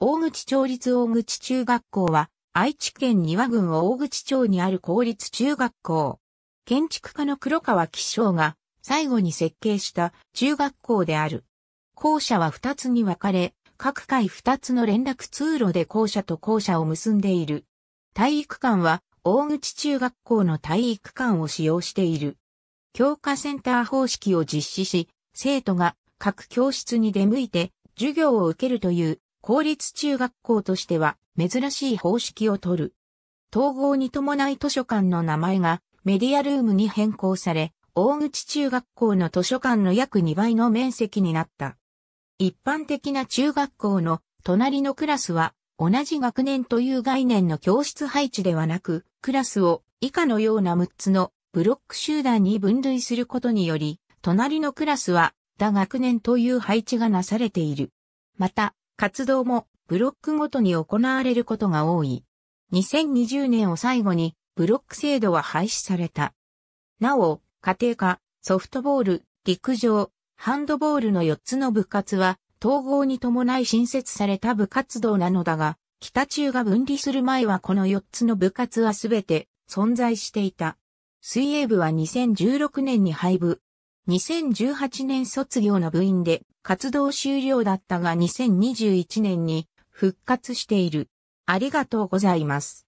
大口町立大口中学校は、愛知県庭郡大口町にある公立中学校。建築家の黒川紀章が、最後に設計した中学校である。校舎は2つに分かれ、各階2つの連絡通路で校舎と校舎を結んでいる。体育館は、大口中学校の体育館を使用している。教科センター方式を実施し、生徒が各教室に出向いて授業を受けるという公立中学校としては珍しい方式をとる。統合に伴い図書館の名前がメディアルームに変更され、大口中学校の図書館の約2倍の面積になった。一般的な中学校の隣のクラスは同じ学年という概念の教室配置ではなく、クラスを以下のような6つのブロック集団に分類することにより、隣のクラスは他学年という配置がなされている。また、活動もブロックごとに行われることが多い。2020年を最後にブロック制度は廃止された。なお、家庭科、ソフトボール、陸上、ハンドボールの4つの部活は統合に伴い新設された部活動なのだが、北中が分離する前はこの4つの部活はすべて存在していた。水泳部は2016年に廃部、2018年卒業の部員で活動終了だったが2021年に復活している。ありがとうございます。